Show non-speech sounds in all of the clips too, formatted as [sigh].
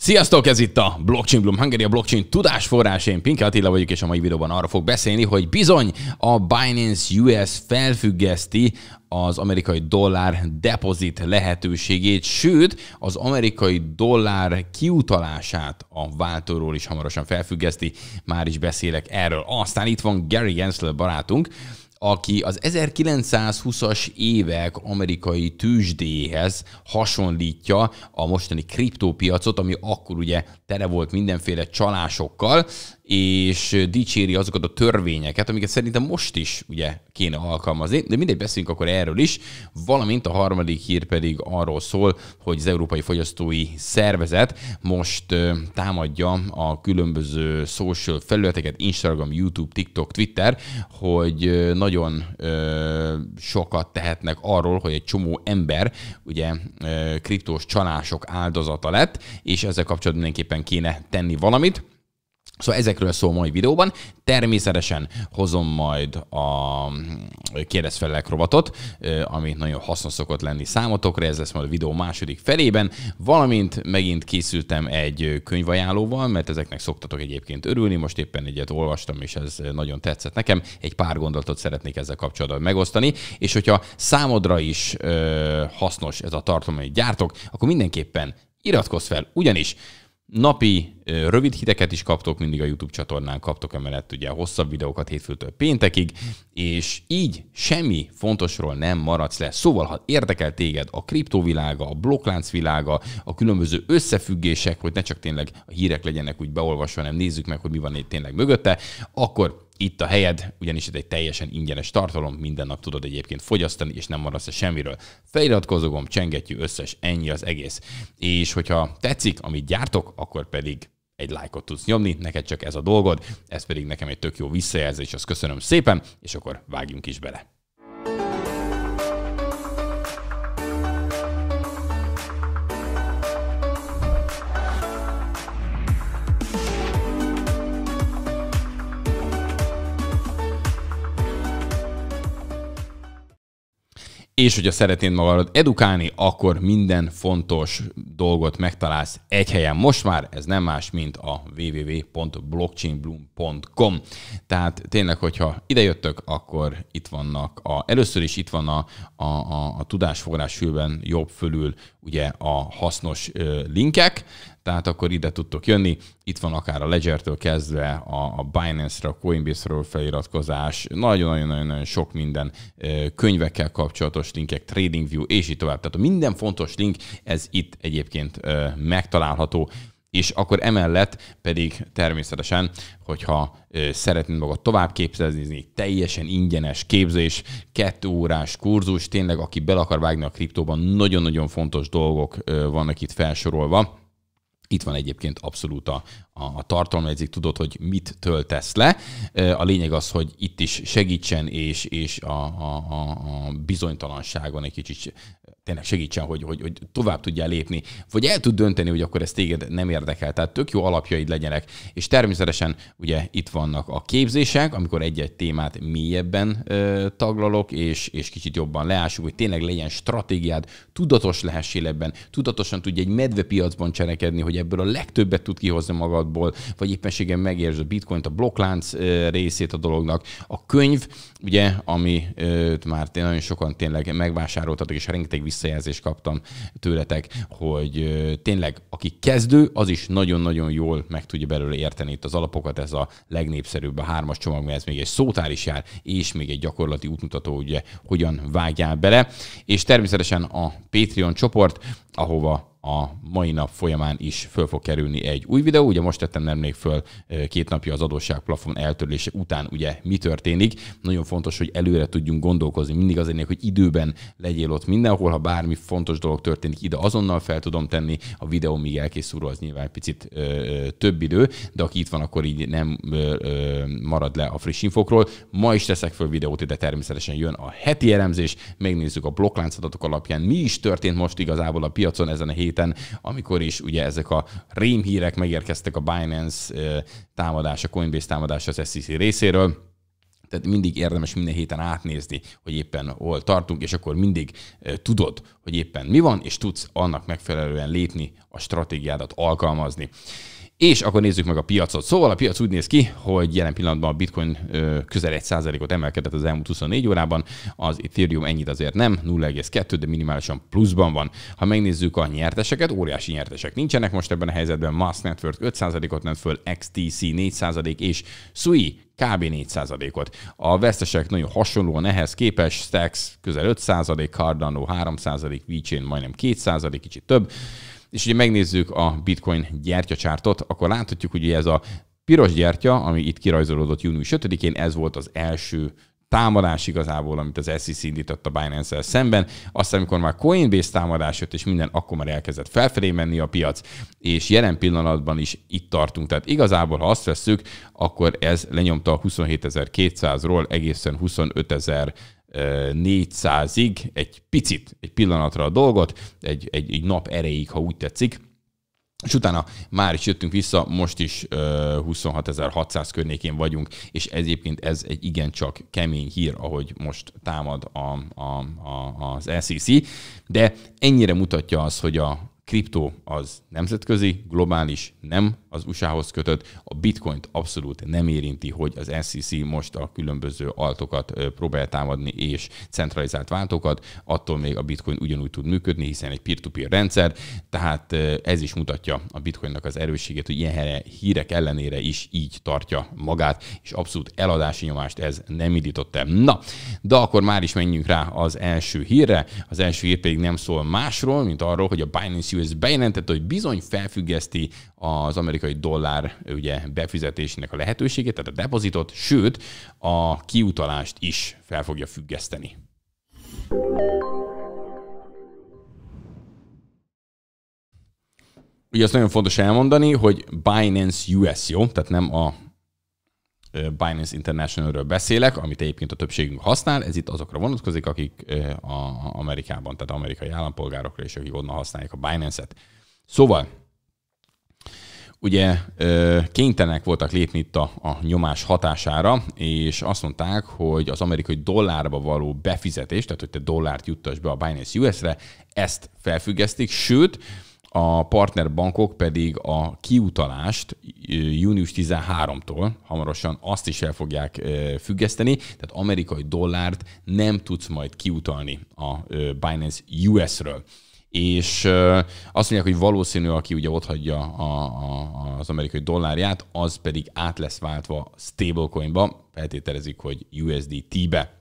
Sziasztok, ez itt a Blockchain Bloom Hungary, a blockchain tudásforrás. Én Pinke Attila vagyok, és a mai videóban arra fog beszélni, hogy bizony a Binance US felfüggeszti az amerikai dollár depozit lehetőségét, sőt, az amerikai dollár kiutalását a váltóról is hamarosan felfüggeszti. Már is beszélek erről. Aztán itt van Gary Gensler barátunk, aki az 1920-as évek amerikai tűzsdéhez hasonlítja a mostani kriptópiacot, ami akkor ugye tele volt mindenféle csalásokkal, és dicséri azokat a törvényeket, amiket szerintem most is ugye kéne alkalmazni, de mindegy, beszéljünk akkor erről is, valamint a harmadik hír pedig arról szól, hogy az Európai Fogyasztói Szervezet most támadja a különböző social felületeket, Instagram, YouTube, TikTok, Twitter, hogy nagyon sokat tehetnek arról, hogy egy csomó ember ugye kriptós csalások áldozata lett, és ezzel kapcsolatban mindenképpen kéne tenni valamit. Szóval ezekről szól mai videóban. Természetesen hozom majd a kérdez felelek rovatot, ami nagyon hasznos szokott lenni számotokra, ez lesz majd a videó második felében, valamint megint készültem egy könyvajánlóval, mert ezeknek szoktatok egyébként örülni, most éppen egyet olvastam, és ez nagyon tetszett nekem. Egy pár gondolatot szeretnék ezzel kapcsolatban megosztani, és hogyha számodra is hasznos ez a tartalom, amit gyártok, akkor mindenképpen iratkozz fel, ugyanis Napi rövid hideket is kaptok, mindig a YouTube csatornán kaptok emellett ugye hosszabb videókat hétfőtől péntekig, és így semmi fontosról nem maradsz le. Szóval, ha érdekel téged a kriptovilága, a blokklánc világa, a különböző összefüggések, hogy ne csak tényleg a hírek legyenek úgy beolvasva, hanem nézzük meg, hogy mi van itt tényleg mögötte, akkor itt a helyed, ugyanis ez egy teljesen ingyenes tartalom, minden nap tudod egyébként fogyasztani, és nem maradsz semmiről. Feliratkozom, csengetjük összes, ennyi az egész. És hogyha tetszik, amit gyártok, akkor pedig egy lájkot tudsz nyomni, neked csak ez a dolgod, ez pedig nekem egy tök jó visszajelzés, azt köszönöm szépen, és akkor vágjunk is bele. és hogyha szeretnéd magad edukálni, akkor minden fontos dolgot megtalálsz egy helyen. Most már ez nem más, mint a www.blockchainbloom.com. Tehát tényleg, hogyha idejöttök, akkor itt vannak, a, először is itt van a, a, a, a tudásforrás jobb fölül ugye a hasznos linkek, tehát akkor ide tudtok jönni. Itt van akár a Ledger-től kezdve a, Binance-ra, a Coinbase-ről feliratkozás, nagyon-nagyon-nagyon sok minden könyvekkel kapcsolatos linkek, TradingView és így tovább. Tehát a minden fontos link, ez itt egyébként megtalálható és akkor emellett pedig természetesen, hogyha szeretnéd magad tovább képzelni, teljesen ingyenes képzés, kettő órás kurzus, tényleg aki bel akar vágni a kriptóban, nagyon-nagyon fontos dolgok vannak itt felsorolva itt van egyébként abszolút a, a, a tartalomjegyzék, tudod, hogy mit töltesz le. A lényeg az, hogy itt is segítsen, és, és a, a, a bizonytalanságon egy kicsit tényleg segítsen, hogy, hogy, hogy tovább tudjál lépni, vagy el tud dönteni, hogy akkor ez téged nem érdekel. Tehát tök jó alapjaid legyenek. És természetesen ugye itt vannak a képzések, amikor egy-egy témát mélyebben ö, taglalok, és, és kicsit jobban leássuk, hogy tényleg legyen stratégiád, tudatos lehessél ebben, tudatosan tudj egy medvepiacban cselekedni, hogy ebből a legtöbbet tud kihozni magadból, vagy éppenségen megérzed a bitcoint, a blokklánc ö, részét a dolognak. A könyv, ugye, ami ö, már nagyon sokan tényleg megvásároltatok, és rengeteg vissza visszajelzést kaptam tőletek, hogy tényleg aki kezdő, az is nagyon-nagyon jól meg tudja belőle érteni itt az alapokat, ez a legnépszerűbb a hármas csomag, mert ez még egy szótár is jár, és még egy gyakorlati útmutató, ugye hogyan vágjál bele, és természetesen a Patreon csoport, ahova a mai nap folyamán is föl fog kerülni egy új videó. Ugye most tettem még föl két napja az adósság plafon eltörlése után ugye mi történik. Nagyon fontos, hogy előre tudjunk gondolkozni. Mindig az hogy időben legyél ott mindenhol, ha bármi fontos dolog történik, ide azonnal fel tudom tenni. A videó míg elkészül, az nyilván picit ö, több idő, de aki itt van, akkor így nem ö, ö, marad le a friss infokról. Ma is teszek föl videót, de természetesen jön a heti elemzés. Megnézzük a blokkláncadatok alapján, mi is történt most igazából a piacon ezen a héten héten, amikor is ugye ezek a rémhírek megérkeztek a Binance támadása, Coinbase támadása az SEC részéről, tehát mindig érdemes minden héten átnézni, hogy éppen hol tartunk, és akkor mindig tudod, hogy éppen mi van, és tudsz annak megfelelően lépni, a stratégiádat alkalmazni. És akkor nézzük meg a piacot. Szóval a piac úgy néz ki, hogy jelen pillanatban a bitcoin közel 1%-ot emelkedett az elmúlt 24 órában, az Ethereum ennyit azért nem, 0,2, de minimálisan pluszban van. Ha megnézzük a nyerteseket, óriási nyertesek nincsenek most ebben a helyzetben, Mass Network 5%-ot ment föl, XTC 4% és Sui kb. 4%-ot. A vesztesek nagyon hasonlóan ehhez képes, Stacks közel 5%, Cardano 3%, VeChain majdnem 2%, kicsit több, és ugye megnézzük a bitcoin gyertyacsártot, akkor láthatjuk, hogy ez a piros gyertya, ami itt kirajzolódott június 5-én, ez volt az első támadás igazából, amit az SEC indított a Binance-el szemben. Aztán, amikor már Coinbase támadás jött, és minden, akkor már elkezdett felfelé menni a piac, és jelen pillanatban is itt tartunk. Tehát igazából, ha azt vesszük, akkor ez lenyomta a 27.200-ról egészen 25.000 400-ig, egy picit, egy pillanatra a dolgot, egy, egy, egy nap erejéig, ha úgy tetszik, és utána már is jöttünk vissza, most is 26.600 környékén vagyunk, és egyébként ez egy igencsak kemény hír, ahogy most támad a, a, a, az LCC, e de ennyire mutatja az, hogy a kriptó az nemzetközi, globális, nem az USA-hoz kötött. A bitcoint abszolút nem érinti, hogy az SEC most a különböző altokat próbál támadni és centralizált váltókat. Attól még a bitcoin ugyanúgy tud működni, hiszen egy peer-to-peer rendszer, tehát ez is mutatja a bitcoinnak az erősségét, hogy ilyen hírek ellenére is így tartja magát, és abszolút eladási nyomást ez nem indított el. Na, de akkor már is menjünk rá az első hírre. Az első hír pedig nem szól másról, mint arról, hogy a Binance Foods bejelentette, hogy bizony felfüggeszti az amerikai dollár ugye, befizetésének a lehetőségét, tehát a depozitot, sőt a kiutalást is fel fogja függeszteni. Ugye azt nagyon fontos elmondani, hogy Binance US, jó? Tehát nem a Binance International-ről beszélek, amit egyébként a többségünk használ, ez itt azokra vonatkozik, akik a Amerikában, tehát amerikai állampolgárokra, is, akik onnan használják a Binance-et. Szóval, ugye kénytelenek voltak lépni itt a, a nyomás hatására, és azt mondták, hogy az amerikai dollárba való befizetés, tehát hogy te dollárt juttas be a Binance US-re, ezt felfüggesztik, sőt, a partnerbankok pedig a kiutalást június 13-tól hamarosan azt is el fogják függeszteni, tehát amerikai dollárt nem tudsz majd kiutalni a Binance US-ről és azt mondják, hogy valószínű, aki ugye ott hagyja a, a, az amerikai dollárját, az pedig át lesz váltva stablecoinba, feltételezik, hogy USDT-be.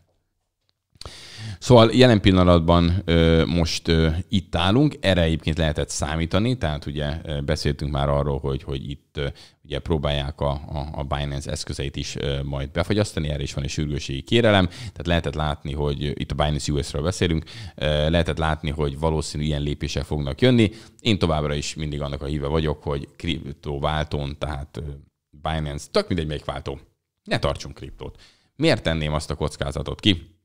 Szóval jelen pillanatban ö, most ö, itt állunk, erre egyébként lehetett számítani, tehát ugye beszéltünk már arról, hogy, hogy itt ö, ugye próbálják a, a, a Binance eszközeit is ö, majd befagyasztani, erre is van egy sürgőségi kérelem, tehát lehetett látni, hogy itt a Binance US-ről beszélünk, ö, lehetett látni, hogy valószínű ilyen lépések fognak jönni. Én továbbra is mindig annak a híve vagyok, hogy kriptóváltón, tehát Binance, tök mindegy melyik váltó, ne tartsunk kriptót. Miért tenném azt a kockázatot ki?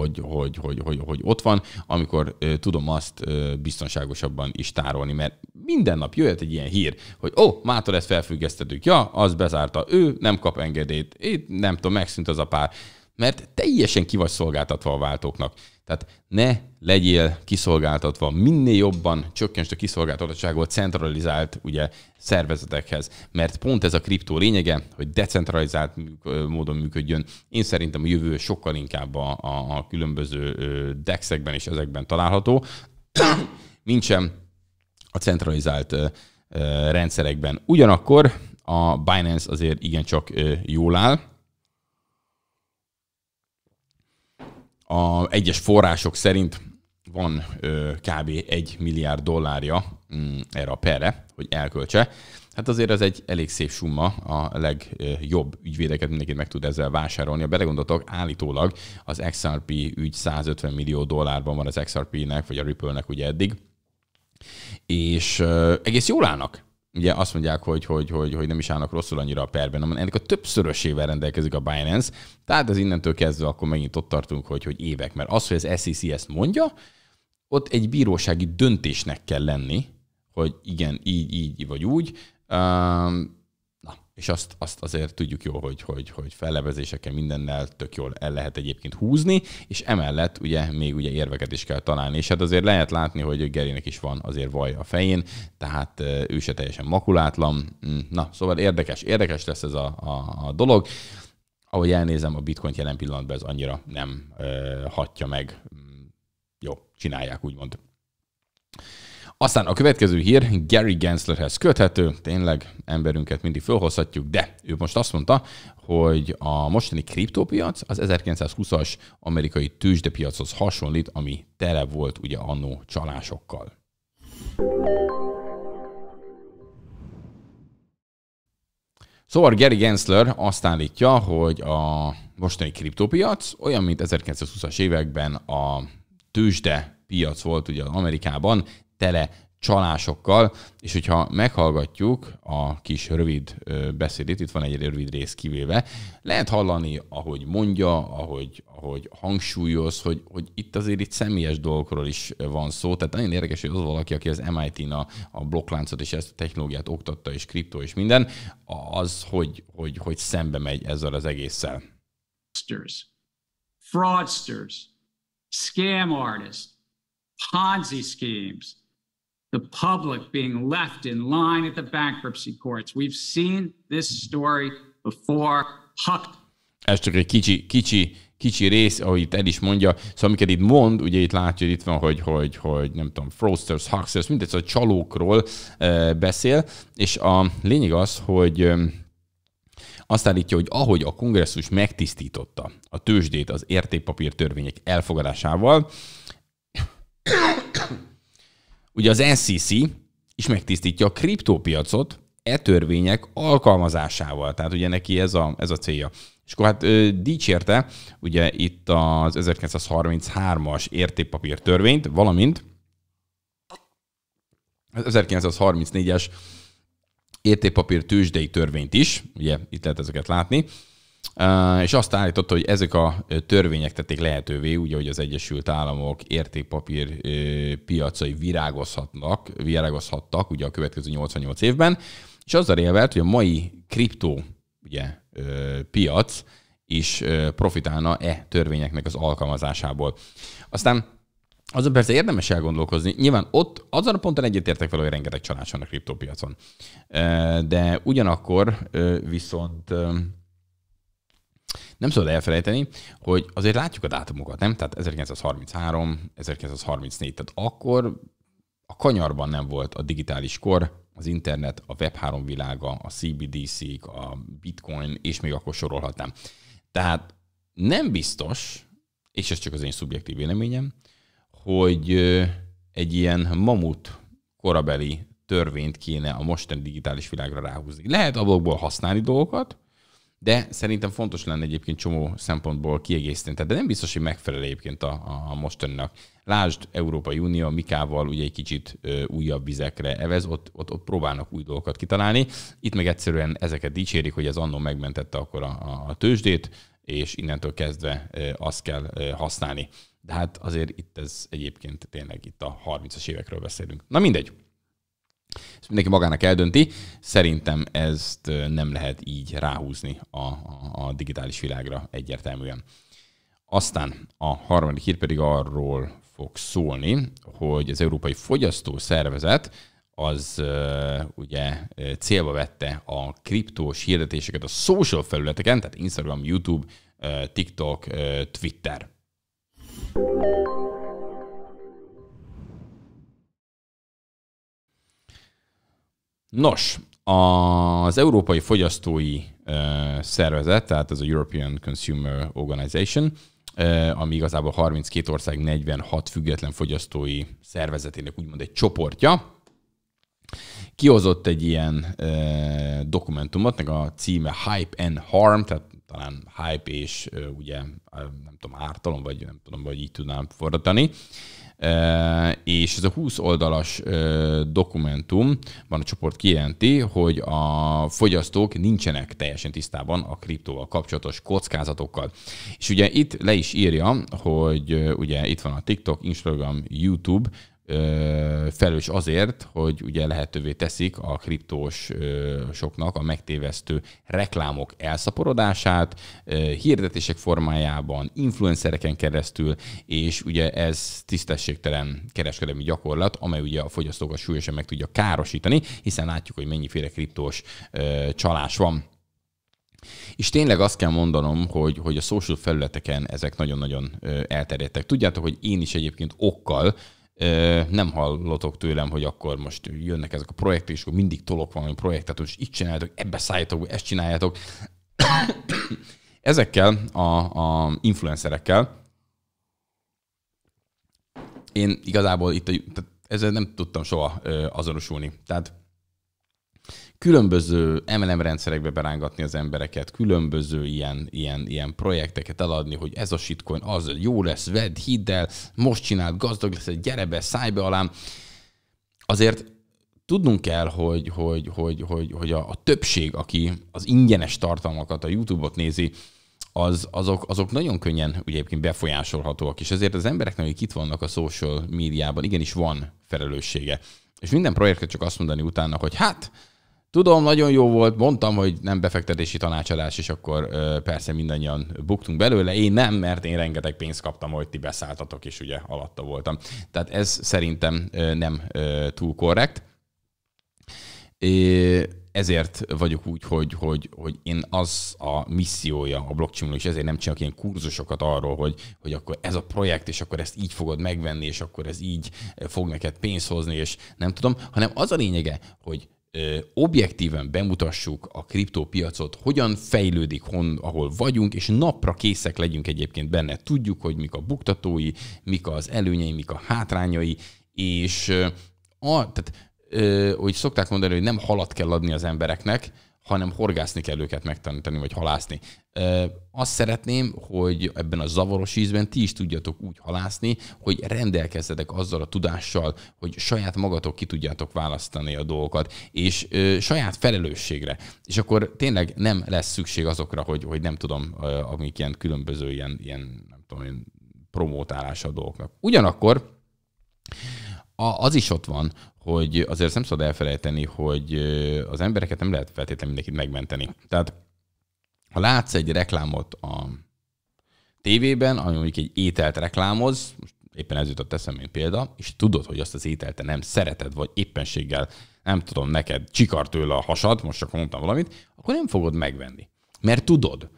hogy, hogy, hogy, hogy, hogy ott van, amikor ö, tudom azt ö, biztonságosabban is tárolni, mert minden nap jöhet egy ilyen hír, hogy ó, oh, mától ezt felfüggesztettük, ja, az bezárta, ő nem kap engedélyt, itt nem tudom, megszűnt az a pár mert teljesen ki vagy szolgáltatva a váltóknak. Tehát ne legyél kiszolgáltatva, minél jobban csökkentsd a kiszolgáltatottságot centralizált ugye, szervezetekhez, mert pont ez a kriptó lényege, hogy decentralizált módon működjön. Én szerintem a jövő sokkal inkább a, a, a különböző dexekben és ezekben található, [coughs] nincsen a centralizált rendszerekben. Ugyanakkor a Binance azért igencsak jól áll, A egyes források szerint van ö, kb. 1 milliárd dollárja mm, erre a perre, hogy elköltse. Hát azért ez egy elég szép summa, a legjobb ügyvédeket mindenki meg tud ezzel vásárolni. A belegondoltok, állítólag az XRP ügy 150 millió dollárban van az XRP-nek, vagy a Ripple-nek ugye eddig, és egész jól állnak ugye azt mondják, hogy, hogy, hogy, hogy nem is állnak rosszul annyira a perben, hanem ennek a többszörösével rendelkezik a Binance, tehát az innentől kezdve akkor megint ott tartunk, hogy, hogy évek, mert az, hogy az SEC ezt mondja, ott egy bírósági döntésnek kell lenni, hogy igen, így, így vagy úgy, és azt, azt azért tudjuk jól, hogy, hogy, hogy fellevezéseken mindennel tök jól el lehet egyébként húzni, és emellett ugye még ugye érveket is kell találni, és hát azért lehet látni, hogy Gerinek is van azért vaj a fején, tehát ő se teljesen makulátlan. Mm, na, szóval érdekes, érdekes lesz ez a, a, a dolog. Ahogy elnézem, a bitcoin jelen pillanatban ez annyira nem ö, hatja meg. Mm, jó, csinálják, úgymond. Aztán a következő hír Gary Genslerhez köthető, tényleg emberünket mindig fölhozhatjuk, de ő most azt mondta, hogy a mostani kriptópiac az 1920-as amerikai tőzsdepiachoz hasonlít, ami tele volt ugye annó csalásokkal. Szóval Gary Gensler azt állítja, hogy a mostani kriptópiac olyan, mint 1920-as években a tőzsde piac volt ugye Amerikában, tele csalásokkal, és hogyha meghallgatjuk a kis rövid beszédét, itt van egy rövid rész kivéve, lehet hallani, ahogy mondja, ahogy, ahogy hangsúlyoz, hogy, hogy itt azért itt személyes dolgokról is van szó, tehát nagyon érdekes, hogy az valaki, aki az MIT-n a, a blokkláncot és ezt a technológiát oktatta, és kriptó és minden, az, hogy, hogy, hogy szembe megy ezzel az egésszel. Fraudsters, scam artists, Ponzi schemes, the public being left in line at the bankruptcy courts. We've seen this story before. Huck. Ez csak egy kicsi, kicsi, kicsi rész, ahogy itt el is mondja. Szóval amiket itt mond, ugye itt látja, itt van, hogy, hogy, hogy nem tudom, Frosters, Huxers, mindegy, szóval csalókról e, beszél, és a lényeg az, hogy eh, azt állítja, hogy ahogy a kongresszus megtisztította a tőzsdét az értékpapír törvények elfogadásával, Ugye az SEC is megtisztítja a kriptópiacot e törvények alkalmazásával. Tehát ugye neki ez a, ez a célja. És akkor hát ö, dicsérte ugye itt az 1933-as értékpapír törvényt, valamint az 1934-es értékpapír tőzsdei törvényt is, ugye itt lehet ezeket látni, és azt állította, hogy ezek a törvények tették lehetővé, úgy, hogy az Egyesült Államok értékpapír piacai virágozhatnak, virágozhattak ugye a következő 88 évben, és azzal élvelt, hogy a mai kriptó ugye, piac is profitálna e törvényeknek az alkalmazásából. Aztán azon persze érdemes elgondolkozni. Nyilván ott azon a ponton egyetértek vele, hogy rengeteg csalás van a kriptópiacon. De ugyanakkor viszont nem szabad elfelejteni, hogy azért látjuk a dátumokat, nem? Tehát 1933, 1934, tehát akkor a kanyarban nem volt a digitális kor, az internet, a Web3 világa, a cbdc a bitcoin, és még akkor sorolhatnám. Tehát nem biztos, és ez csak az én szubjektív véleményem, hogy egy ilyen mamut korabeli törvényt kéne a mostani digitális világra ráhúzni. Lehet abokból használni dolgokat, de szerintem fontos lenne egyébként csomó szempontból kiegészíteni. Tehát, de nem biztos, hogy megfelel egyébként a, a mostaninak. Lásd, Európai Unió Mikával ugye egy kicsit ö, újabb vizekre evez, ott, ott, ott próbálnak új dolgokat kitalálni. Itt meg egyszerűen ezeket dicsérik, hogy ez annó megmentette akkor a, a, a tőzsdét, és innentől kezdve ö, azt kell ö, használni. De hát azért itt ez egyébként tényleg itt a 30-as évekről beszélünk. Na mindegy. Ezt mindenki magának eldönti. Szerintem ezt nem lehet így ráhúzni a, a, a digitális világra egyértelműen. Aztán a harmadik hír pedig arról fog szólni, hogy az Európai Fogyasztó Szervezet az ugye célba vette a kriptós hirdetéseket a social felületeken, tehát Instagram, YouTube, TikTok, Twitter. Nos, az Európai Fogyasztói Szervezet, tehát ez a European Consumer Organization, ami igazából 32 ország 46 független fogyasztói szervezetének úgymond egy csoportja, kihozott egy ilyen dokumentumot, meg a címe Hype and Harm, tehát talán hype és ugye nem tudom, ártalom, vagy nem tudom, vagy így tudnám fordítani és ez a 20 oldalas dokumentum, van a csoport kijelenti, hogy a fogyasztók nincsenek teljesen tisztában a kriptóval kapcsolatos kockázatokkal. És ugye itt le is írja, hogy ugye itt van a TikTok, Instagram, YouTube, felelős azért, hogy ugye lehetővé teszik a kriptós soknak a megtévesztő reklámok elszaporodását, hirdetések formájában, influencereken keresztül, és ugye ez tisztességtelen kereskedelmi gyakorlat, amely ugye a fogyasztókat súlyosan meg tudja károsítani, hiszen látjuk, hogy mennyiféle kriptós csalás van. És tényleg azt kell mondanom, hogy, hogy a social felületeken ezek nagyon-nagyon elterjedtek. Tudjátok, hogy én is egyébként okkal nem hallotok tőlem, hogy akkor most jönnek ezek a projektek, és akkor mindig tolok valami projektet, és itt csináljátok, ebbe szálljátok, ezt csináljátok. [coughs] Ezekkel a, a influencerekkel én igazából itt, tehát ezzel nem tudtam soha azonosulni. Tehát különböző MLM rendszerekbe berángatni az embereket, különböző ilyen, ilyen, ilyen projekteket eladni, hogy ez a shitcoin az jó lesz, vedd, hidd el, most csináld, gazdag lesz, gyere be, szállj be alám. Azért tudnunk kell, hogy, hogy, hogy, hogy, hogy a, a többség, aki az ingyenes tartalmakat, a YouTube-ot nézi, az, azok, azok nagyon könnyen ugye egyébként befolyásolhatóak, és ezért az embereknek, akik itt vannak a social médiában, igenis van felelőssége. És minden projektet csak azt mondani utána, hogy hát, Tudom, nagyon jó volt, mondtam, hogy nem befektetési tanácsadás, és akkor persze mindannyian buktunk belőle. Én nem, mert én rengeteg pénzt kaptam, hogy ti beszálltatok, és ugye alatta voltam. Tehát ez szerintem nem túl korrekt. É, ezért vagyok úgy, hogy, hogy, hogy én az a missziója a blockchain és ezért nem csinálok ilyen kurzusokat arról, hogy, hogy akkor ez a projekt, és akkor ezt így fogod megvenni, és akkor ez így fog neked pénzt hozni, és nem tudom, hanem az a lényege, hogy objektíven bemutassuk a kriptópiacot, hogyan fejlődik, hon, ahol vagyunk, és napra készek legyünk egyébként benne. Tudjuk, hogy mik a buktatói, mik az előnyei, mik a hátrányai, és a, tehát, ö, hogy szokták mondani, hogy nem halat kell adni az embereknek, hanem horgászni kell őket megtanítani, vagy halászni. Azt szeretném, hogy ebben a zavaros ízben ti is tudjatok úgy halászni, hogy rendelkezzetek azzal a tudással, hogy saját magatok ki tudjátok választani a dolgokat, és saját felelősségre. És akkor tényleg nem lesz szükség azokra, hogy, hogy nem tudom, amik ilyen különböző ilyen, ilyen nem tudom ilyen promótálása a dolgoknak. Ugyanakkor az is ott van, hogy azért nem szabad elfelejteni, hogy az embereket nem lehet feltétlenül mindenkit megmenteni. Tehát ha látsz egy reklámot a tévében, ami mondjuk egy ételt reklámoz, most éppen ez jutott eszem, mint példa, és tudod, hogy azt az ételt te nem szereted, vagy éppenséggel nem tudom, neked csikart tőle a hasad, most csak mondtam valamit, akkor nem fogod megvenni. Mert tudod,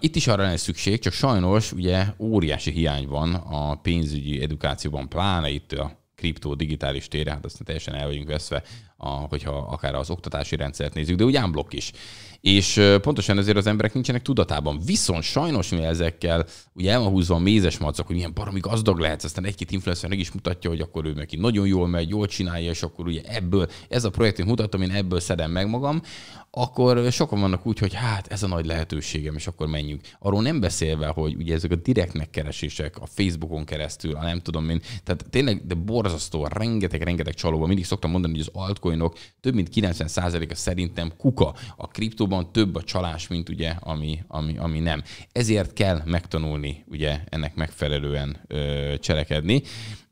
itt is arra lenne szükség, csak sajnos ugye óriási hiány van a pénzügyi edukációban, pláne itt a kriptó digitális tére, hát aztán teljesen el vagyunk veszve a, hogyha akár az oktatási rendszert nézzük, de úgy ámblok is. És pontosan ezért az emberek nincsenek tudatában. Viszont sajnos mi ezekkel ugye el van húzva a mézes macak, hogy milyen baromi gazdag lehet, aztán egy-két influencer meg is mutatja, hogy akkor ő neki nagyon jól megy, jól csinálja, és akkor ugye ebből, ez a én mutatom, én ebből szedem meg magam, akkor sokan vannak úgy, hogy hát ez a nagy lehetőségem, és akkor menjünk. Arról nem beszélve, hogy ugye ezek a direkt megkeresések a Facebookon keresztül, a nem tudom én, tehát tényleg, de borzasztó, rengeteg-rengeteg csalóban, mindig szoktam mondani, hogy az altcoin bitcoinok több mint 90%-a szerintem kuka. A kriptóban több a csalás, mint ugye, ami, ami, ami nem. Ezért kell megtanulni ugye ennek megfelelően ö, cselekedni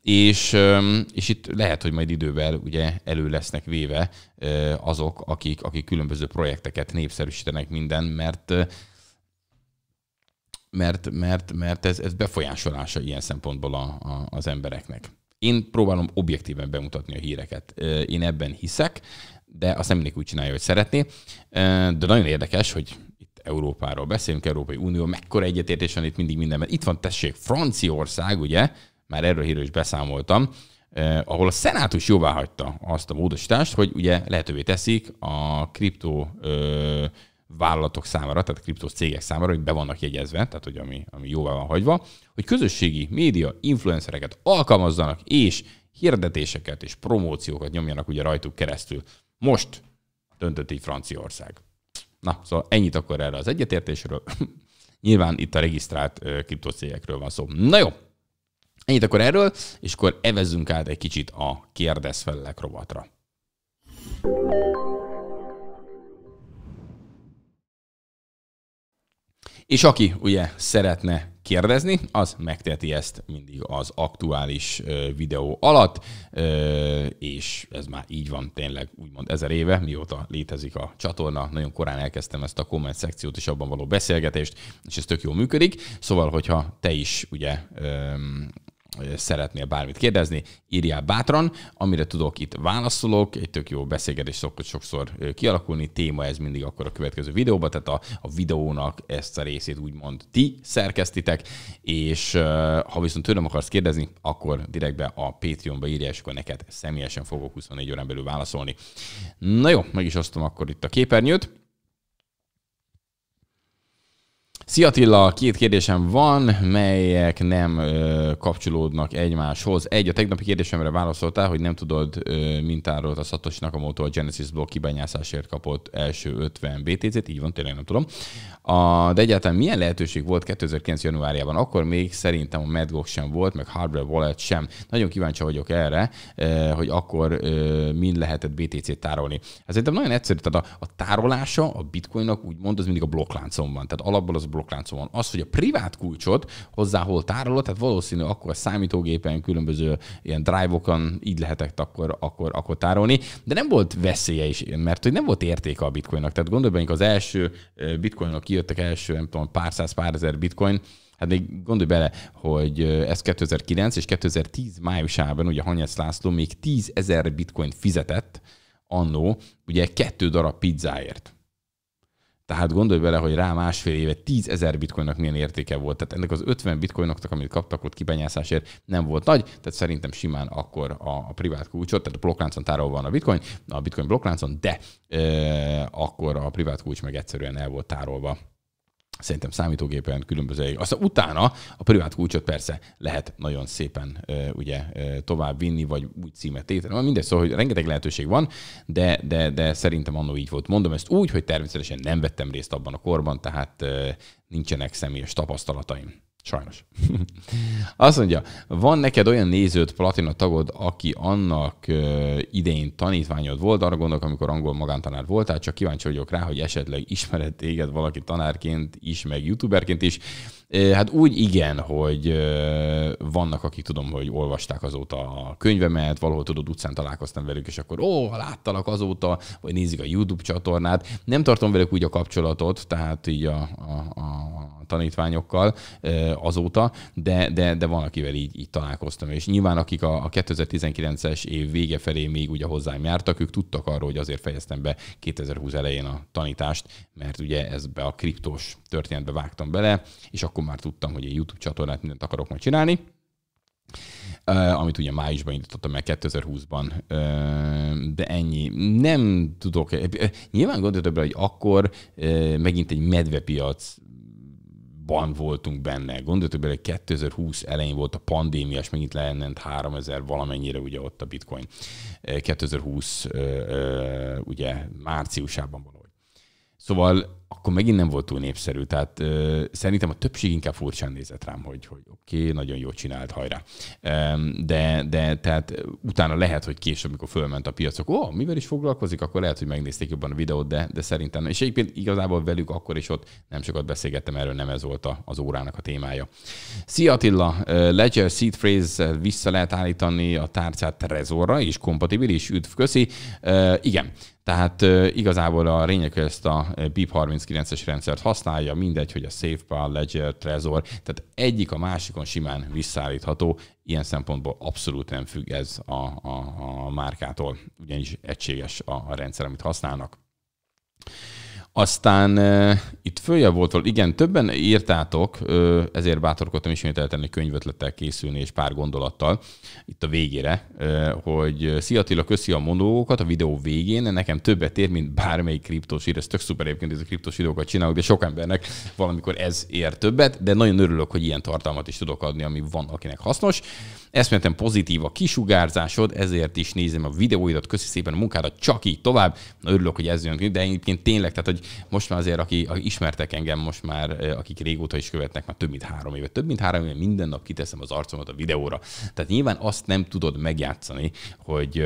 és, és itt lehet, hogy majd idővel ugye elő lesznek véve azok, akik, akik különböző projekteket népszerűsítenek minden, mert mert, mert, mert ez, ez befolyásolása ilyen szempontból a, a, az embereknek. Én próbálom objektíven bemutatni a híreket. Én ebben hiszek, de azt nem mindig úgy csinálja, hogy szeretné. De nagyon érdekes, hogy itt Európáról beszélünk, Európai Unió, mekkora egyetértés van itt mindig mindenben. Itt van, tessék, Franciaország, ugye, már erről hírről is beszámoltam, eh, ahol a szenátus jóvá hagyta azt a módosítást, hogy ugye lehetővé teszik a kriptó eh, vállalatok számára, tehát kriptos cégek számára, hogy be vannak jegyezve, tehát hogy ami, ami jóvá van hagyva, hogy közösségi média influencereket alkalmazzanak, és hirdetéseket és promóciókat nyomjanak ugye rajtuk keresztül. Most döntött így Franciaország. Na, szóval ennyit akkor erre az egyetértésről. [laughs] Nyilván itt a regisztrált cégekről van szó. Na jó, ennyit akkor erről, és akkor evezzünk át egy kicsit a kérdezfelelek rovatra. És aki ugye szeretne kérdezni, az megteheti ezt mindig az aktuális videó alatt, és ez már így van tényleg úgymond ezer éve, mióta létezik a csatorna. Nagyon korán elkezdtem ezt a komment szekciót és abban való beszélgetést, és ez tök jól működik. Szóval, hogyha te is ugye szeretnél bármit kérdezni, írjál bátran, amire tudok, itt válaszolok, egy tök jó beszélgetés szokott sokszor kialakulni, téma ez mindig akkor a következő videóban, tehát a, a videónak ezt a részét úgymond ti szerkesztitek, és ha viszont tőlem akarsz kérdezni, akkor direktbe a Patreonba írjál, és akkor neked személyesen fogok 24 órán belül válaszolni. Na jó, meg is osztom akkor itt a képernyőt, Szia Attila, két kérdésem van, melyek nem ö, kapcsolódnak egymáshoz. Egy, a tegnapi kérdésemre válaszoltál, hogy nem tudod ö, mintáról a Satoshi Nakamoto a Genesis-ból kibányászásért kapott első 50 BTC-t, így van, tényleg nem tudom. A, de egyáltalán milyen lehetőség volt 2009. januárjában? Akkor még szerintem a MadGox sem volt, meg Hardware Wallet sem. Nagyon kíváncsi vagyok erre, ö, hogy akkor ö, mind lehetett BTC-t tárolni. Ez szerintem nagyon egyszerű, tehát a, a tárolása a bitcoinnak úgymond az mindig a blokkláncon van, tehát alapból az blokk sarokláncon van. Az, hogy a privát kulcsot hozzá hol tárolod, tehát valószínű akkor a számítógépen, különböző ilyen drive-okon így lehetett akkor, akkor, akkor tárolni, de nem volt veszélye is, mert hogy nem volt értéke a bitcoinnak. Tehát gondolj az első bitcoinok kijöttek első, nem tudom, pár száz, pár ezer bitcoin, Hát még gondolj bele, hogy ez 2009 és 2010 májusában ugye Hanyász László még 10 ezer bitcoin fizetett annó, ugye kettő darab pizzáért. Tehát gondolj bele, hogy rá másfél éve 10 ezer bitcoinnak milyen értéke volt. Tehát ennek az 50 bitcoinoknak, amit kaptak ott kibenyászásért, nem volt nagy, tehát szerintem simán akkor a, a privát kulcsot, tehát a blokkláncon tárolva van a bitcoin, a bitcoin blokkláncon, de e, akkor a privát kulcs meg egyszerűen el volt tárolva szerintem számítógépen különböző. Aztán utána a privát kulcsot persze lehet nagyon szépen ugye tovább vinni, vagy úgy címet tételni. Mindegy, szóval, hogy rengeteg lehetőség van, de, de, de szerintem annó így volt. Mondom ezt úgy, hogy természetesen nem vettem részt abban a korban, tehát nincsenek személyes tapasztalataim. Sajnos. [laughs] Azt mondja, van neked olyan néződ, platina tagod, aki annak idején tanítványod volt, arra gondolok, amikor angol magántanár voltál, csak kíváncsi vagyok rá, hogy esetleg ismered téged valaki tanárként is, meg youtuberként is, Hát úgy igen, hogy vannak, akik tudom, hogy olvasták azóta a könyvemet, valahol tudod, utcán találkoztam velük, és akkor ó, láttalak azóta, vagy nézik a YouTube csatornát. Nem tartom velük úgy a kapcsolatot, tehát így a, a, a tanítványokkal azóta, de, de, de van, akivel így, így találkoztam, és nyilván akik a, a 2019-es év vége felé még ugye hozzám jártak, ők tudtak arról, hogy azért fejeztem be 2020 elején a tanítást, mert ugye ezbe a kriptos történetbe vágtam bele, és akkor akkor már tudtam, hogy egy YouTube csatornát mindent akarok majd csinálni, amit ugye májusban indítottam meg 2020-ban, de ennyi. Nem tudok, nyilván gondoltam hogy akkor megint egy medvepiac voltunk benne. Gondoltuk bele, 2020 elején volt a pandémia, és megint leennent 3000 valamennyire ugye ott a bitcoin. 2020 ugye márciusában valahogy. Szóval akkor megint nem volt túl népszerű. Tehát ö, szerintem a többség inkább furcsán nézett rám, hogy, hogy oké, okay, nagyon jó csinált, hajrá. De, de tehát utána lehet, hogy később, amikor fölment a piacok, ó, mivel is foglalkozik, akkor lehet, hogy megnézték jobban a videót, de, de szerintem. És egyébként igazából velük akkor is ott nem sokat beszélgettem erről, nem ez volt az órának a témája. Szia Attila, Ledger Seed Phrase vissza lehet állítani a tárcát Trezorra, és kompatibilis, üdv, köszi. Ö, igen, tehát igazából a lényeg, hogy ezt a BIP30 39-es rendszert használja, mindegy, hogy a SafePal, Ledger, Trezor, tehát egyik a másikon simán visszaállítható, ilyen szempontból abszolút nem függ ez a, a, a márkától, ugyanis egységes a, a rendszer, amit használnak. Aztán e, itt följebb volt, igen, többen írtátok, ezért bátorkodtam ismételten, hogy könyvötlettel készülni és pár gondolattal itt a végére, e, hogy Szia Tila, köszi a monológokat a videó végén, nekem többet ér, mint bármelyik kriptos ír, ez tök szuper egyébként, ez a kriptos videókat csinálok, de sok embernek valamikor ez ér többet, de nagyon örülök, hogy ilyen tartalmat is tudok adni, ami van akinek hasznos. Eszméletlen pozitív a kisugárzásod, ezért is nézem a videóidat, köszi szépen a munkádat, csak így tovább. Na, örülök, hogy ez jön ki, de egyébként tényleg, tehát hogy most már azért, aki, aki ismertek engem most már, e, akik régóta is követnek, már több mint három éve, több mint három éve minden nap kiteszem az arcomat a videóra. Tehát nyilván azt nem tudod megjátszani, hogy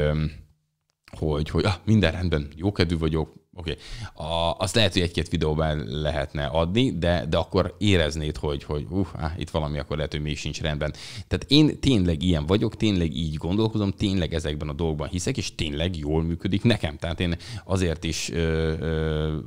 hogy, hogy ah, minden rendben, jókedvű vagyok, Oké. Okay. Azt lehet, hogy egy-két videóban lehetne adni, de, de akkor éreznéd, hogy, hogy uh, á, itt valami akkor lehet, hogy még sincs rendben. Tehát én tényleg ilyen vagyok, tényleg így gondolkozom, tényleg ezekben a dolgokban hiszek, és tényleg jól működik nekem. Tehát én azért is ö, ö,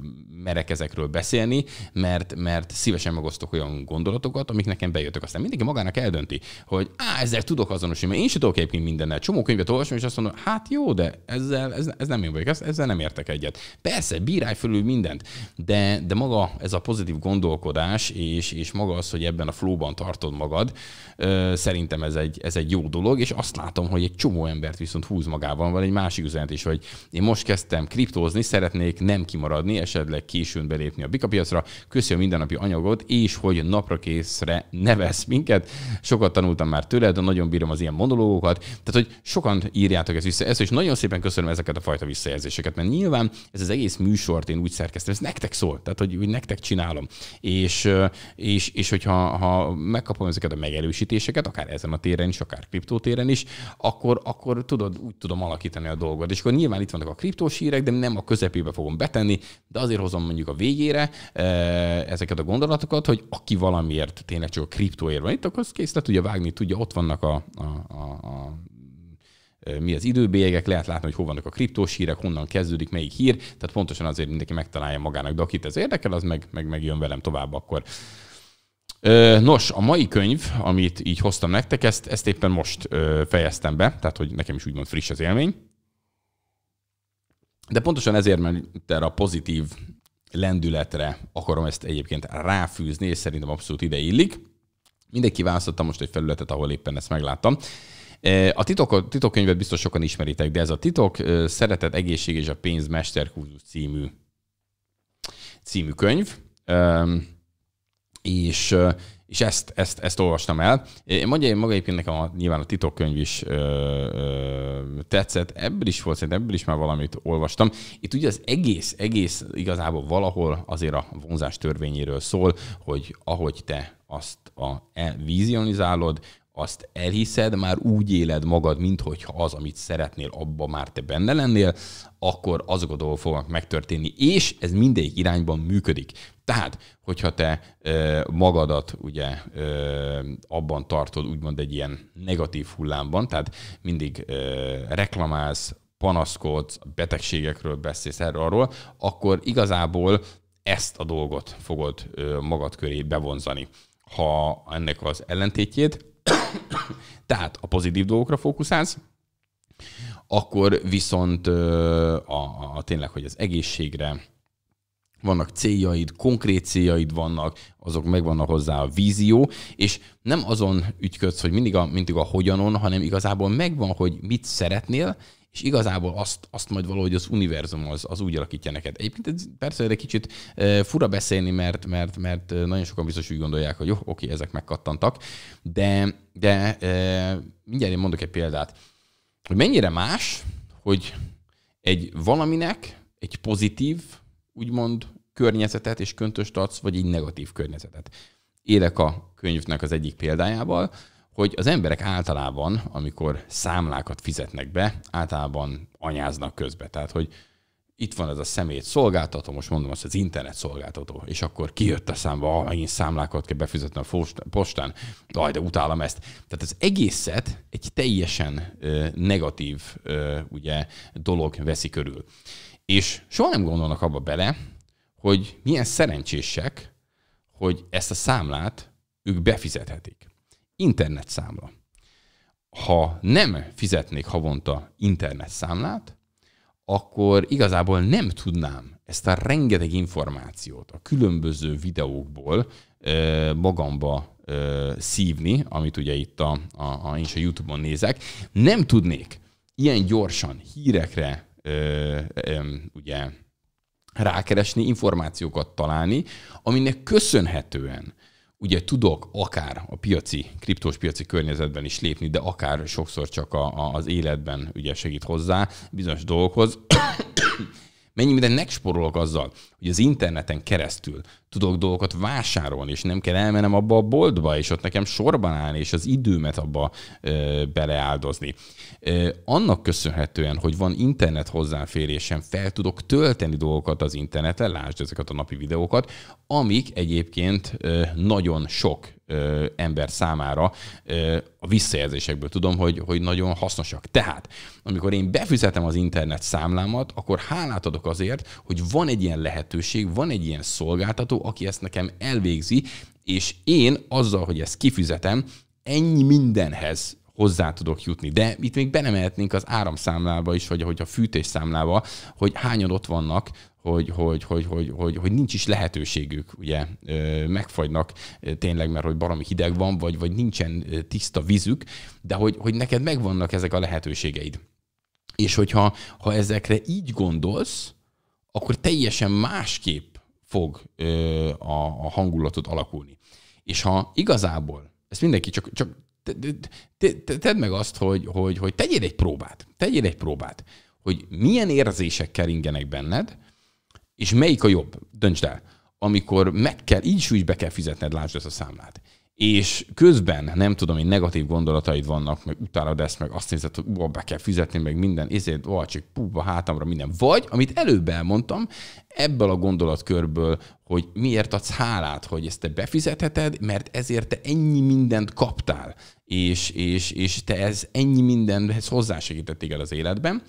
merek ezekről beszélni, mert, mert szívesen megosztok olyan gondolatokat, amik nekem bejöttek. Aztán mindenki magának eldönti, hogy á, ezzel tudok azonosulni, mert én sem tudok egyébként mindennel. Csomó könyvet olvasom, és azt mondom, hát jó, de ezzel ez, ez nem én vagyok, ezzel nem értek egyet. Persze, persze, bírálj fölül mindent, de, de maga ez a pozitív gondolkodás, és, és maga az, hogy ebben a flóban tartod magad, szerintem ez egy, ez egy jó dolog, és azt látom, hogy egy csomó embert viszont húz magában, van egy másik üzenet is, hogy én most kezdtem kriptózni, szeretnék nem kimaradni, esetleg későn belépni a bikapiacra, köszi a mindennapi anyagot, és hogy napra készre nevesz minket. Sokat tanultam már tőled, de nagyon bírom az ilyen monológokat. Tehát, hogy sokan írjátok ezt vissza. Ezt is nagyon szépen köszönöm ezeket a fajta visszajelzéseket, mert nyilván ez az egész egész műsort én úgy szerkesztem, ez nektek szól, tehát hogy, hogy nektek csinálom. És, és, és hogyha ha megkapom ezeket a megerősítéseket, akár ezen a téren is, akár kriptótéren is, akkor, akkor tudod, úgy tudom alakítani a dolgot. És akkor nyilván itt vannak a kriptós hírek, de nem a közepébe fogom betenni, de azért hozom mondjuk a végére ezeket a gondolatokat, hogy aki valamiért tényleg csak a kriptóért van itt, akkor kész le tudja vágni, tudja, ott vannak a, a, a, a mi az időbélyegek, lehet látni, hogy hol vannak a kriptós hírek, honnan kezdődik, melyik hír, tehát pontosan azért mindenki megtalálja magának, de akit ez érdekel, az meg, meg, meg jön velem tovább akkor. Nos, a mai könyv, amit így hoztam nektek, ezt, ezt éppen most fejeztem be, tehát hogy nekem is úgymond friss az élmény. De pontosan ezért, mert erre a pozitív lendületre akarom ezt egyébként ráfűzni, és szerintem abszolút ide illik. Mindenki választottam most egy felületet, ahol éppen ezt megláttam. E, a titok, titokkönyvet biztos sokan ismeritek, de ez a titok e, Szeretet, Egészség és a Pénz Mesterkúzus című, című könyv. E, és, és ezt, ezt, ezt olvastam el. Én maga, én maga egyébként nekem a, nyilván a titokkönyv is ö, ö, tetszett, ebből is volt, ebből is már valamit olvastam. Itt ugye az egész, egész igazából valahol azért a vonzás törvényéről szól, hogy ahogy te azt a, e, vizionizálod, azt elhiszed, már úgy éled magad, minthogyha az, amit szeretnél, abba már te benne lennél, akkor azok a dolgok fognak megtörténni, és ez mindegyik irányban működik. Tehát, hogyha te ö, magadat ugye ö, abban tartod, úgymond egy ilyen negatív hullámban, tehát mindig ö, reklamálsz, panaszkodsz, betegségekről beszélsz erről arról, akkor igazából ezt a dolgot fogod magad köré bevonzani. Ha ennek az ellentétjét, [coughs] Tehát a pozitív dolgokra fókuszálsz, akkor viszont a, a, tényleg, hogy az egészségre, vannak céljaid, konkrét céljaid vannak, azok megvannak hozzá a vízió, és nem azon ügyködsz, hogy mindig a, mindig a hogyanon, hanem igazából megvan, hogy mit szeretnél, és igazából azt, azt majd valahogy az univerzum az, az úgy alakítja neked. Egyébként ez persze egy kicsit fura beszélni, mert, mert, mert nagyon sokan biztos úgy gondolják, hogy jó, oké, ezek megkattantak, de, de mindjárt én mondok egy példát, hogy mennyire más, hogy egy valaminek egy pozitív, úgymond, környezetet és köntöst adsz, vagy egy negatív környezetet. Élek a könyvnek az egyik példájával, hogy az emberek általában, amikor számlákat fizetnek be, általában anyáznak közbe. Tehát, hogy itt van ez a szemét szolgáltató, most mondom azt, az internet szolgáltató, és akkor kijött a számba, ah, én számlákat kell befizetni a postán, Aj, de utálom ezt. Tehát az egészet egy teljesen ö, negatív ö, ugye, dolog veszi körül. És soha nem gondolnak abba bele, hogy milyen szerencsések, hogy ezt a számlát ők befizethetik internetszámla. Ha nem fizetnék havonta internetszámlát, akkor igazából nem tudnám ezt a rengeteg információt a különböző videókból magamba szívni, amit ugye itt a, a, a, én is a YouTube-on nézek, nem tudnék ilyen gyorsan hírekre ö, ö, ugye rákeresni, információkat találni, aminek köszönhetően ugye tudok akár a piaci, kriptós piaci környezetben is lépni, de akár sokszor csak a, a, az életben ugye segít hozzá bizonyos dolgokhoz, Mennyi mindent megsporolok azzal, hogy az interneten keresztül tudok dolgokat vásárolni, és nem kell elmenem abba a boltba, és ott nekem sorban állni, és az időmet abba ö, beleáldozni. Ö, annak köszönhetően, hogy van internet hozzáférésem, fel tudok tölteni dolgokat az interneten, lásd ezeket a napi videókat, amik egyébként ö, nagyon sok ö, ember számára ö, a visszajelzésekből tudom, hogy, hogy nagyon hasznosak. Tehát, amikor én befizetem az internet számlámat, akkor hálát adok azért, hogy van egy ilyen lehetőség, van egy ilyen szolgáltató, aki ezt nekem elvégzi, és én azzal, hogy ezt kifizetem, ennyi mindenhez hozzá tudok jutni. De itt még belemehetnénk az áramszámlába is, vagy ahogy a fűtésszámlába, hogy hányan ott vannak hogy, hogy, hogy, hogy, hogy, hogy nincs is lehetőségük, ugye megfagynak tényleg, mert hogy baromi hideg van, vagy, vagy nincsen tiszta vízük, de hogy, hogy neked megvannak ezek a lehetőségeid. És hogyha ha ezekre így gondolsz, akkor teljesen másképp fog ö, a, a hangulatod alakulni. És ha igazából, ezt mindenki csak, csak te, te, te, tedd meg azt, hogy, hogy, hogy tegyél egy próbát, tegyél egy próbát, hogy milyen érzések keringenek benned, és melyik a jobb? Döntsd el. Amikor meg kell, így is úgy be kell fizetned, lásd ezt a számlát. És közben, nem tudom, hogy negatív gondolataid vannak, meg utálod ezt, meg azt nézed, hogy ó, be kell fizetni, meg minden, ezért, ó, csak puba hátamra minden. Vagy, amit előbb elmondtam, ebből a gondolatkörből, hogy miért adsz hálát, hogy ezt te befizetheted, mert ezért te ennyi mindent kaptál, és, és, és te ez ennyi mindenhez hozzásegítettél az életben.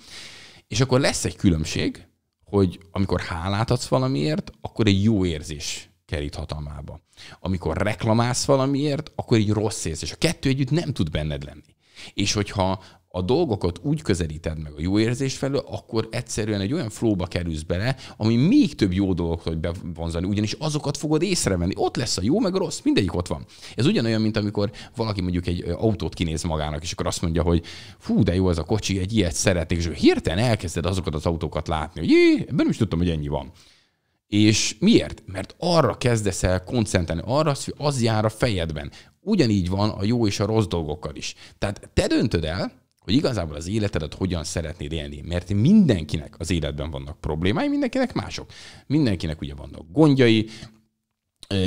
És akkor lesz egy különbség, hogy amikor hálát adsz valamiért, akkor egy jó érzés kerít hatalmába. Amikor reklamálsz valamiért, akkor egy rossz érzés. A kettő együtt nem tud benned lenni. És hogyha a dolgokat úgy közelíted meg a jó érzés felől, akkor egyszerűen egy olyan flóba kerülsz bele, ami még több jó dolgot hogy bevonzani, ugyanis azokat fogod észrevenni. Ott lesz a jó, meg a rossz, mindegyik ott van. Ez ugyanolyan, mint amikor valaki mondjuk egy autót kinéz magának, és akkor azt mondja, hogy fú, de jó ez a kocsi, egy ilyet szeretnék, és hirtelen elkezded azokat az autókat látni, hogy ebben nem is tudtam, hogy ennyi van. És miért? Mert arra kezdesz el koncentrálni, arra az, hogy az jár a fejedben. Ugyanígy van a jó és a rossz dolgokkal is. Tehát te döntöd el, hogy igazából az életedet hogyan szeretnéd élni. Mert mindenkinek az életben vannak problémái, mindenkinek mások. Mindenkinek ugye vannak gondjai,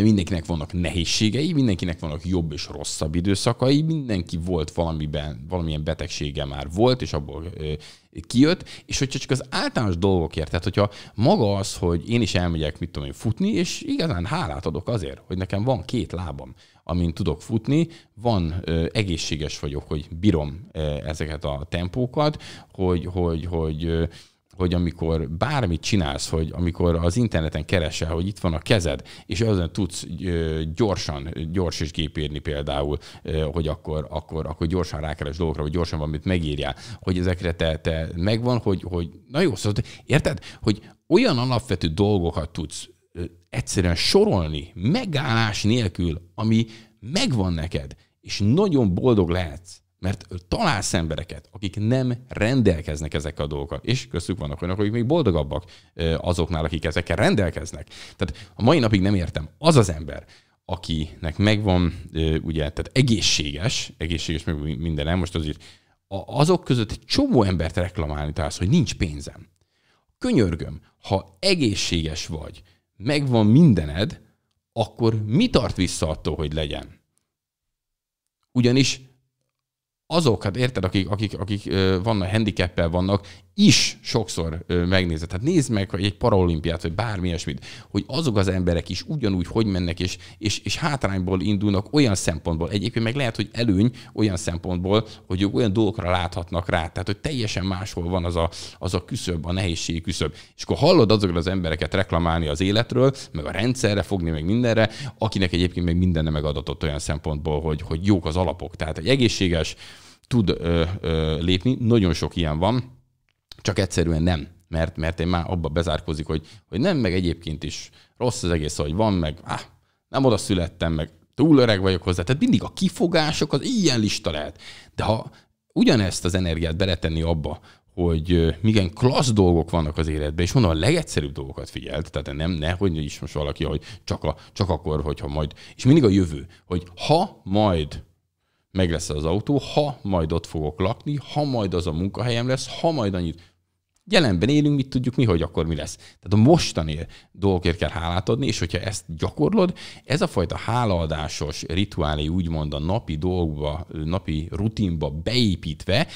mindenkinek vannak nehézségei, mindenkinek vannak jobb és rosszabb időszakai, mindenki volt valamiben, valamilyen betegsége már volt, és abból kijött, és hogyha csak az általános dolgokért, tehát hogyha maga az, hogy én is elmegyek, mit tudom én, futni, és igazán hálát adok azért, hogy nekem van két lábam, amin tudok futni, van ö, egészséges vagyok, hogy bírom ö, ezeket a tempókat, hogy, hogy, hogy ö, hogy amikor bármit csinálsz, hogy amikor az interneten keresel, hogy itt van a kezed, és azon tudsz gyorsan, gyors és gépírni például, hogy akkor, akkor, akkor gyorsan rákeres dolgokra, vagy gyorsan valamit megírjál, hogy ezekre te, te megvan, hogy, hogy na jó, szóval érted, hogy olyan alapvető dolgokat tudsz egyszerűen sorolni, megállás nélkül, ami megvan neked, és nagyon boldog lehetsz, mert találsz embereket, akik nem rendelkeznek ezekkel a dolgokkal, és köztük vannak olyanok, akik még boldogabbak azoknál, akik ezekkel rendelkeznek. Tehát a mai napig nem értem, az az ember, akinek megvan, ugye, tehát egészséges, egészséges meg minden, nem? most azért azok között egy csomó embert reklamálni találsz, hogy nincs pénzem. Könyörgöm, ha egészséges vagy, megvan mindened, akkor mi tart vissza attól, hogy legyen? Ugyanis azok, hát érted, akik, akik, akik vannak handicappel vannak, is sokszor megnézed. Tehát nézd meg hogy egy paraolimpiát, vagy bármi ilyesmit, hogy azok az emberek is ugyanúgy hogy mennek, és, és, és hátrányból indulnak olyan szempontból. Egyébként meg lehet, hogy előny olyan szempontból, hogy ők olyan dolgokra láthatnak rá. Tehát, hogy teljesen máshol van az a, az a küszöb, a nehézség küszöb. És akkor hallod azokat az embereket reklamálni az életről, meg a rendszerre fogni, meg mindenre, akinek egyébként meg mindenne megadatott olyan szempontból, hogy, hogy jók az alapok. Tehát egy egészséges tud ö, ö, lépni, nagyon sok ilyen van csak egyszerűen nem. Mert, mert én már abba bezárkozik, hogy, hogy nem, meg egyébként is rossz az egész, hogy van, meg áh, nem oda születtem, meg túl öreg vagyok hozzá. Tehát mindig a kifogások, az ilyen lista lehet. De ha ugyanezt az energiát beletenni abba, hogy igen, klassz dolgok vannak az életben, és mondom, a legegyszerűbb dolgokat figyelt, tehát nem, ne, hogy is most valaki, hogy csak, a, csak akkor, hogyha majd, és mindig a jövő, hogy ha majd meg lesz az autó, ha majd ott fogok lakni, ha majd az a munkahelyem lesz, ha majd annyit, jelenben élünk, mit tudjuk mi, hogy akkor mi lesz. Tehát a mostani dolgokért kell hálát adni, és hogyha ezt gyakorlod, ez a fajta hálaadásos rituálé, úgymond a napi dolgba, napi rutinba beépítve,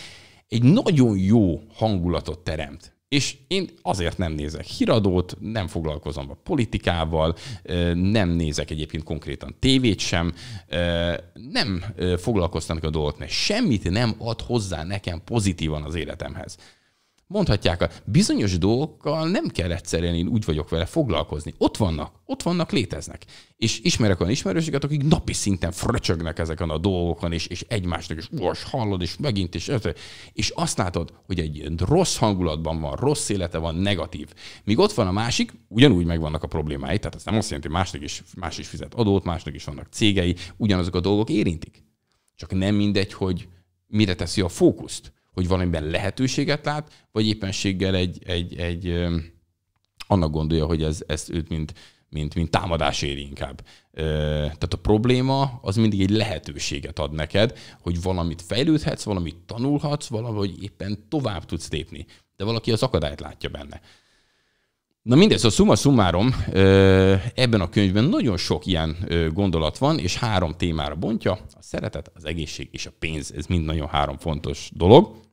egy nagyon jó hangulatot teremt. És én azért nem nézek híradót, nem foglalkozom a politikával, nem nézek egyébként konkrétan tévét sem, nem foglalkoztam a dolgot, mert semmit nem ad hozzá nekem pozitívan az életemhez. Mondhatják, bizonyos dolgokkal nem kell egyszerűen, én úgy vagyok vele foglalkozni. Ott vannak, ott vannak, léteznek. És ismerek olyan ismerősöket, akik napi szinten fröcsögnek ezeken a dolgokon, és, és egymásnak, és uas, hallod, és megint, és, és azt látod, hogy egy ilyen rossz hangulatban van, rossz élete van, negatív. Míg ott van a másik, ugyanúgy megvannak a problémái, tehát ez nem azt jelenti, hogy másnak is, más is fizet adót, másnak is vannak cégei, ugyanazok a dolgok érintik. Csak nem mindegy, hogy mire teszi a fókuszt hogy valamiben lehetőséget lát, vagy éppenséggel egy, egy, egy annak gondolja, hogy ez, ez őt mint, mint, mint támadás éri inkább. Tehát a probléma az mindig egy lehetőséget ad neked, hogy valamit fejlődhetsz, valamit tanulhatsz, valahogy éppen tovább tudsz lépni. De valaki az akadályt látja benne. Na mindez, a szuma szóval szumárom ebben a könyvben nagyon sok ilyen gondolat van, és három témára bontja, a szeretet, az egészség és a pénz, ez mind nagyon három fontos dolog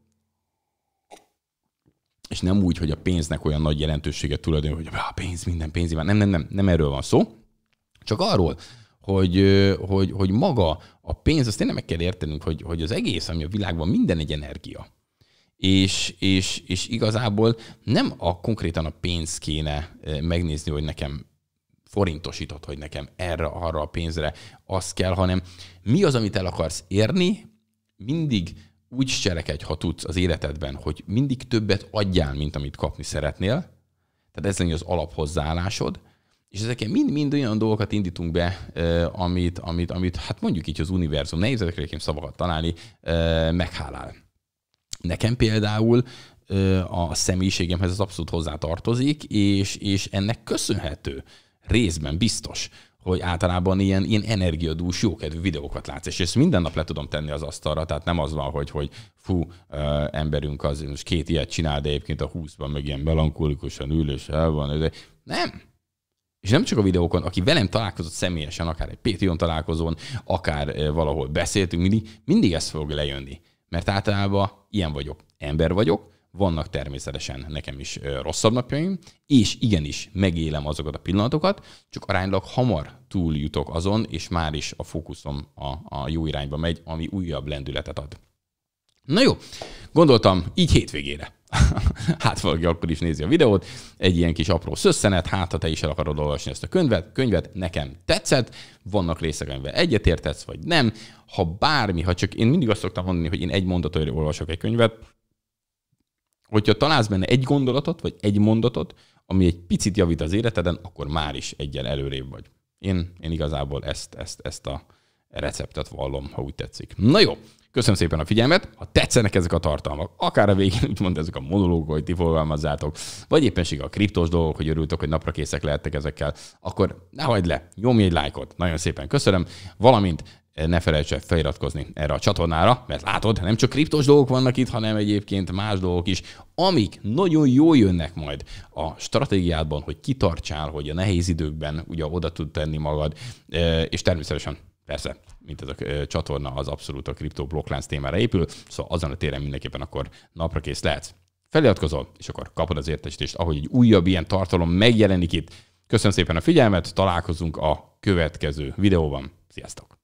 és nem úgy, hogy a pénznek olyan nagy jelentőséget tulajdon, hogy a pénz, minden pénz van. Nem, nem, nem, nem erről van szó. Csak arról, hogy, hogy, hogy maga a pénz, azt tényleg meg kell értenünk, hogy, hogy az egész, ami a világban, minden egy energia. És, és, és igazából nem a konkrétan a pénz kéne megnézni, hogy nekem forintosított, hogy nekem erre, arra a pénzre az kell, hanem mi az, amit el akarsz érni, mindig úgy cselekedj, ha tudsz az életedben, hogy mindig többet adjál, mint amit kapni szeretnél, tehát ez lenni az alaphozzáállásod, és ezeken mind-mind olyan dolgokat indítunk be, amit, amit, amit hát mondjuk így az univerzum, nehéz ezekre szavakat találni, meghálál. Nekem például a személyiségemhez az abszolút hozzátartozik, és, és ennek köszönhető részben biztos, hogy általában ilyen, ilyen energiadús, jókedvű videókat látsz, és ezt minden nap le tudom tenni az asztalra, tehát nem az van, hogy, hogy fú, ö, emberünk az, most két ilyet csinál, de egyébként a 20-ban meg ilyen melankolikusan ül, és el van, de nem, és nem csak a videókon, aki velem találkozott személyesen, akár egy Patreon találkozón, akár valahol beszéltünk, mindig, mindig ez fog lejönni. Mert általában ilyen vagyok, ember vagyok, vannak természetesen nekem is rosszabb napjaim, és igenis megélem azokat a pillanatokat, csak aránylag hamar túljutok azon, és már is a fókuszom a, a jó irányba megy, ami újabb lendületet ad. Na jó, gondoltam, így hétvégére. [laughs] hát valaki akkor is nézi a videót, egy ilyen kis apró szösszenet, hát ha te is el akarod olvasni ezt a könyvet, könyvet nekem tetszett, vannak részek, amivel egyetértesz, vagy nem. Ha bármi, ha csak én mindig azt szoktam mondani, hogy én egy mondatot olvasok egy könyvet, hogyha találsz benne egy gondolatot, vagy egy mondatot, ami egy picit javít az életeden, akkor már is egyen előrébb vagy. Én, én igazából ezt, ezt, ezt a receptet vallom, ha úgy tetszik. Na jó, köszönöm szépen a figyelmet. Ha tetszenek ezek a tartalmak, akár a végén úgymond ezek a monológok, hogy ti fogalmazzátok, vagy éppenség a kriptos dolgok, hogy örültök, hogy napra készek lehettek ezekkel, akkor ne hagyd le, nyomj egy lájkot, nagyon szépen köszönöm, valamint ne felejts el feliratkozni erre a csatornára, mert látod, nem csak kriptos dolgok vannak itt, hanem egyébként más dolgok is, amik nagyon jól jönnek majd a stratégiádban, hogy kitartsál, hogy a nehéz időkben ugye oda tud tenni magad, e, és természetesen persze, mint ez a e, csatorna az abszolút a kriptó blokklánc témára épül, szóval azon a téren mindenképpen akkor napra kész lehetsz. Feliratkozol, és akkor kapod az értesítést, ahogy egy újabb ilyen tartalom megjelenik itt. Köszönöm szépen a figyelmet, találkozunk a következő videóban. Sziasztok!